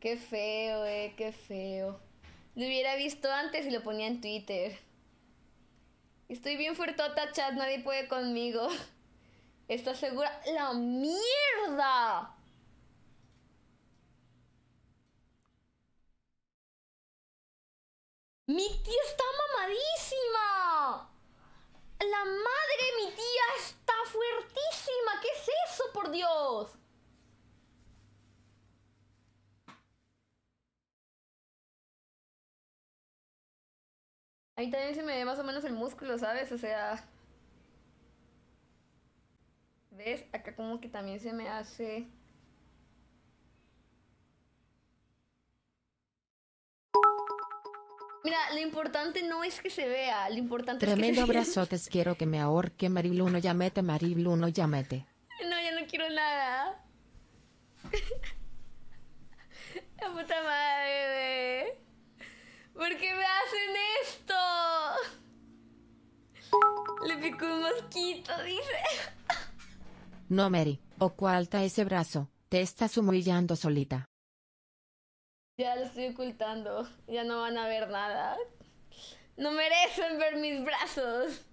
Qué feo, eh, qué feo. Lo hubiera visto antes y lo ponía en Twitter. Estoy bien fuertota, chat, nadie puede conmigo. ¿Estás segura? ¡La mierda! ¡Mi tía está mamadísima! ¡La madre de mi tía está fuertísima! ¿Qué es eso, por Dios? A mí también se me ve más o menos el músculo, ¿sabes? O sea... ¿Ves? Acá como que también se me hace... Mira, lo importante no es que se vea, lo importante es que se quiero que me ahorque Mariluno, llamete, Mariluno, llámete. No, ya no quiero nada. La puta madre, ¿Por qué me hacen dice. No, Mary, oculta ese brazo, te estás humillando solita. Ya lo estoy ocultando, ya no van a ver nada. No merecen ver mis brazos.